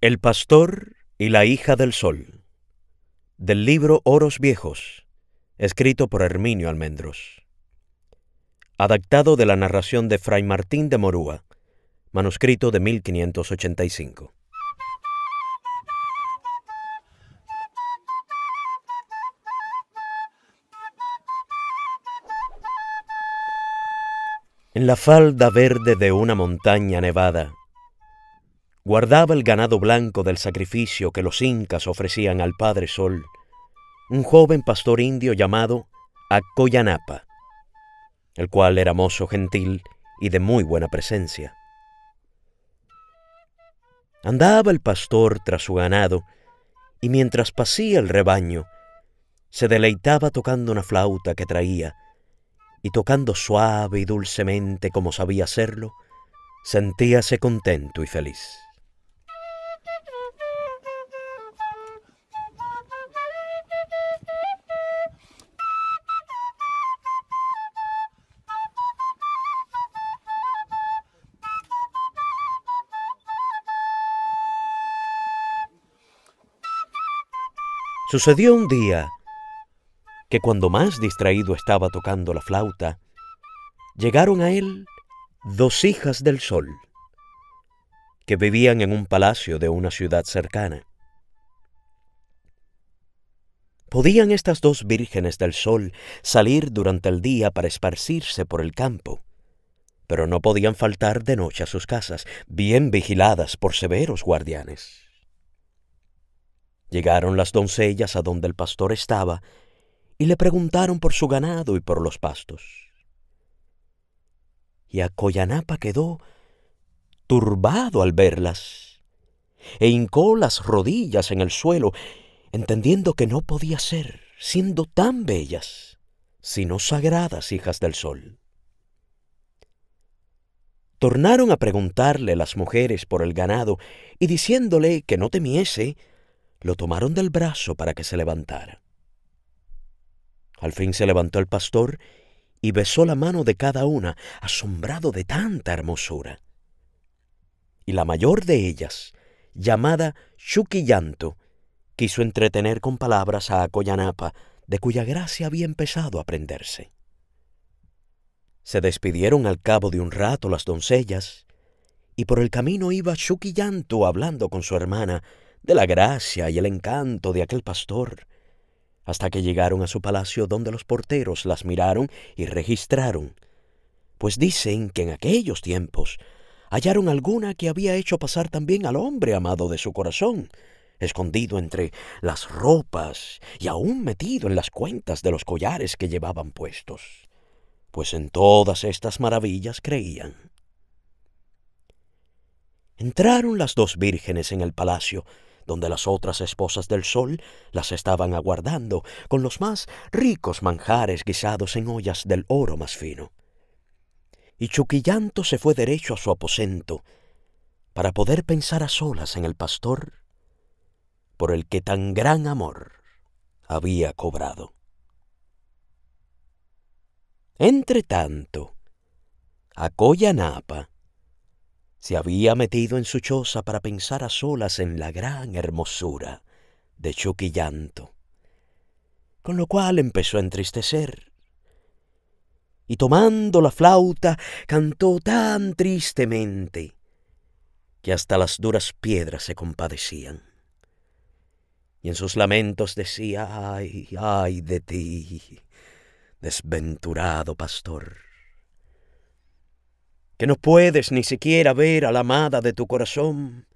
El pastor y la hija del sol del libro Oros Viejos, escrito por Herminio Almendros. Adaptado de la narración de Fray Martín de Morúa, manuscrito de 1585. En la falda verde de una montaña nevada, guardaba el ganado blanco del sacrificio que los incas ofrecían al Padre Sol, un joven pastor indio llamado Acoyanapa, el cual era mozo gentil y de muy buena presencia. Andaba el pastor tras su ganado, y mientras pasía el rebaño, se deleitaba tocando una flauta que traía, y tocando suave y dulcemente como sabía hacerlo, sentíase contento y feliz. Sucedió un día que cuando más distraído estaba tocando la flauta, llegaron a él dos hijas del sol, que vivían en un palacio de una ciudad cercana. ¿Podían estas dos vírgenes del sol salir durante el día para esparcirse por el campo? Pero no podían faltar de noche a sus casas, bien vigiladas por severos guardianes. Llegaron las doncellas a donde el pastor estaba y le preguntaron por su ganado y por los pastos. Y Acoyanapa quedó turbado al verlas e hincó las rodillas en el suelo, entendiendo que no podía ser, siendo tan bellas, sino sagradas hijas del sol. Tornaron a preguntarle las mujeres por el ganado y diciéndole que no temiese, lo tomaron del brazo para que se levantara. Al fin se levantó el pastor y besó la mano de cada una, asombrado de tanta hermosura. Y la mayor de ellas, llamada Llanto, quiso entretener con palabras a Acoyanapa, de cuya gracia había empezado a aprenderse. Se despidieron al cabo de un rato las doncellas, y por el camino iba Shukiyanto hablando con su hermana, de la gracia y el encanto de aquel pastor, hasta que llegaron a su palacio donde los porteros las miraron y registraron, pues dicen que en aquellos tiempos hallaron alguna que había hecho pasar también al hombre amado de su corazón, escondido entre las ropas y aún metido en las cuentas de los collares que llevaban puestos, pues en todas estas maravillas creían. Entraron las dos vírgenes en el palacio, donde las otras esposas del sol las estaban aguardando con los más ricos manjares guisados en ollas del oro más fino. Y Chuquillanto se fue derecho a su aposento para poder pensar a solas en el pastor por el que tan gran amor había cobrado. Entre tanto, Coyanapa, se había metido en su choza para pensar a solas en la gran hermosura de Chuquillanto, con lo cual empezó a entristecer. Y tomando la flauta, cantó tan tristemente que hasta las duras piedras se compadecían. Y en sus lamentos decía, ay, ay de ti, desventurado pastor que no puedes ni siquiera ver a la amada de tu corazón,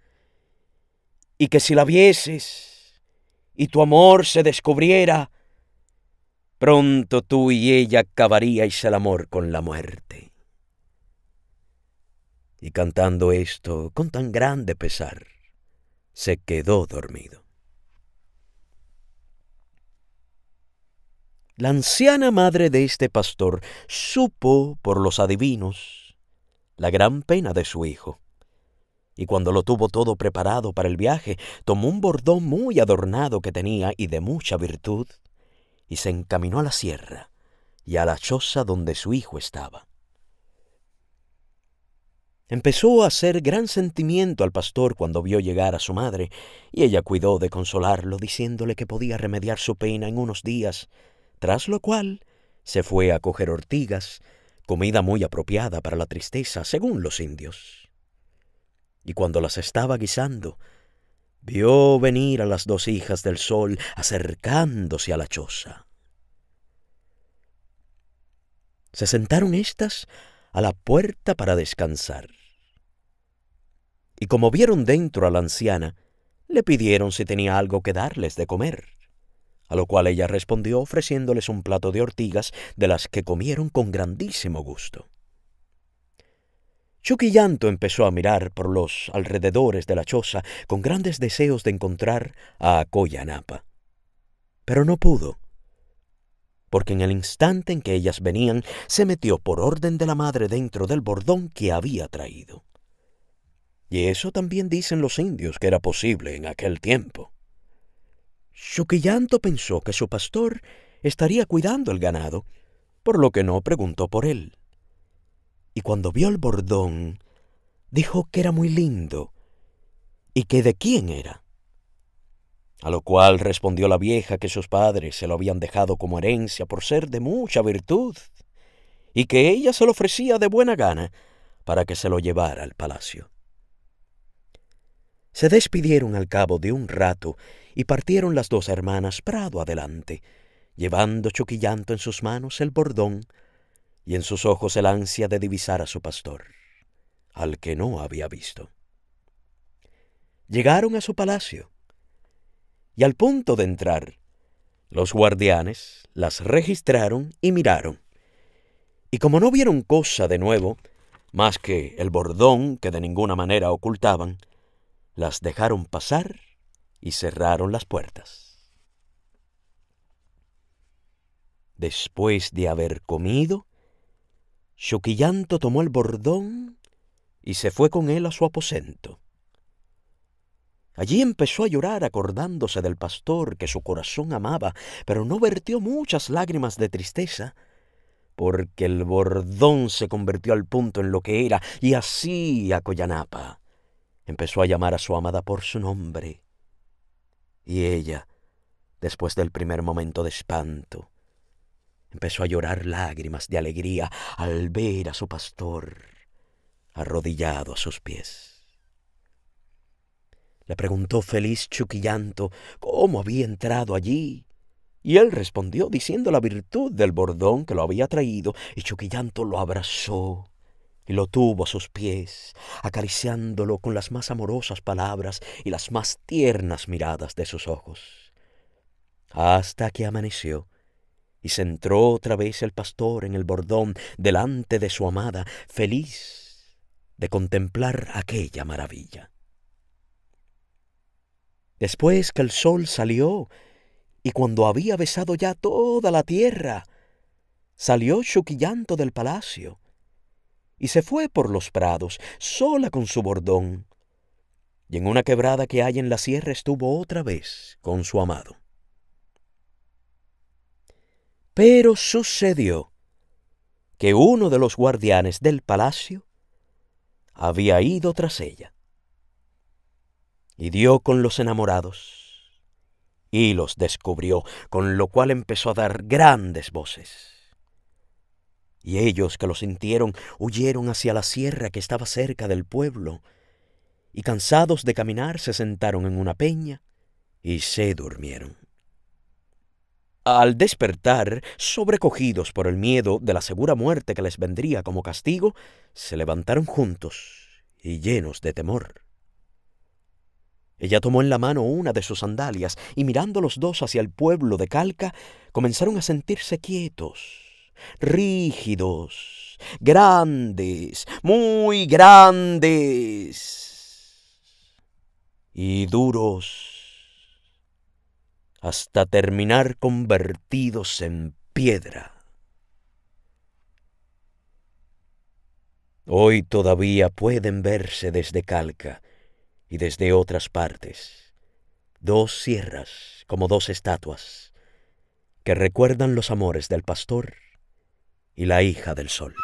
y que si la vieses y tu amor se descubriera, pronto tú y ella acabaríais el amor con la muerte. Y cantando esto con tan grande pesar, se quedó dormido. La anciana madre de este pastor supo por los adivinos la gran pena de su hijo. Y cuando lo tuvo todo preparado para el viaje, tomó un bordón muy adornado que tenía y de mucha virtud, y se encaminó a la sierra y a la choza donde su hijo estaba. Empezó a hacer gran sentimiento al pastor cuando vio llegar a su madre, y ella cuidó de consolarlo, diciéndole que podía remediar su pena en unos días, tras lo cual se fue a coger ortigas, comida muy apropiada para la tristeza, según los indios. Y cuando las estaba guisando, vio venir a las dos hijas del sol acercándose a la choza. Se sentaron éstas a la puerta para descansar. Y como vieron dentro a la anciana, le pidieron si tenía algo que darles de comer a lo cual ella respondió ofreciéndoles un plato de ortigas de las que comieron con grandísimo gusto. Chuquillanto empezó a mirar por los alrededores de la choza con grandes deseos de encontrar a Acoyanapa. Pero no pudo, porque en el instante en que ellas venían, se metió por orden de la madre dentro del bordón que había traído. Y eso también dicen los indios que era posible en aquel tiempo llanto pensó que su pastor estaría cuidando el ganado, por lo que no preguntó por él. Y cuando vio el bordón, dijo que era muy lindo y que de quién era. A lo cual respondió la vieja que sus padres se lo habían dejado como herencia por ser de mucha virtud y que ella se lo ofrecía de buena gana para que se lo llevara al palacio. Se despidieron al cabo de un rato y partieron las dos hermanas Prado adelante, llevando choquillanto en sus manos el bordón y en sus ojos el ansia de divisar a su pastor, al que no había visto. Llegaron a su palacio y al punto de entrar, los guardianes las registraron y miraron. Y como no vieron cosa de nuevo, más que el bordón que de ninguna manera ocultaban, las dejaron pasar y cerraron las puertas. Después de haber comido, Xoquillanto tomó el bordón y se fue con él a su aposento. Allí empezó a llorar acordándose del pastor que su corazón amaba, pero no vertió muchas lágrimas de tristeza, porque el bordón se convirtió al punto en lo que era, y así a Coyanapa empezó a llamar a su amada por su nombre. Y ella, después del primer momento de espanto, empezó a llorar lágrimas de alegría al ver a su pastor arrodillado a sus pies. Le preguntó feliz Chuquillanto cómo había entrado allí, y él respondió diciendo la virtud del bordón que lo había traído, y Chuquillanto lo abrazó y lo tuvo a sus pies, acariciándolo con las más amorosas palabras y las más tiernas miradas de sus ojos. Hasta que amaneció, y se entró otra vez el pastor en el bordón delante de su amada, feliz de contemplar aquella maravilla. Después que el sol salió, y cuando había besado ya toda la tierra, salió chuquillanto del palacio, y se fue por los prados, sola con su bordón. Y en una quebrada que hay en la sierra estuvo otra vez con su amado. Pero sucedió que uno de los guardianes del palacio había ido tras ella y dio con los enamorados y los descubrió, con lo cual empezó a dar grandes voces. Y ellos que lo sintieron huyeron hacia la sierra que estaba cerca del pueblo, y cansados de caminar se sentaron en una peña y se durmieron. Al despertar, sobrecogidos por el miedo de la segura muerte que les vendría como castigo, se levantaron juntos y llenos de temor. Ella tomó en la mano una de sus sandalias y mirando los dos hacia el pueblo de Calca, comenzaron a sentirse quietos rígidos, grandes, muy grandes y duros hasta terminar convertidos en piedra. Hoy todavía pueden verse desde Calca y desde otras partes dos sierras como dos estatuas que recuerdan los amores del pastor y la hija del sol.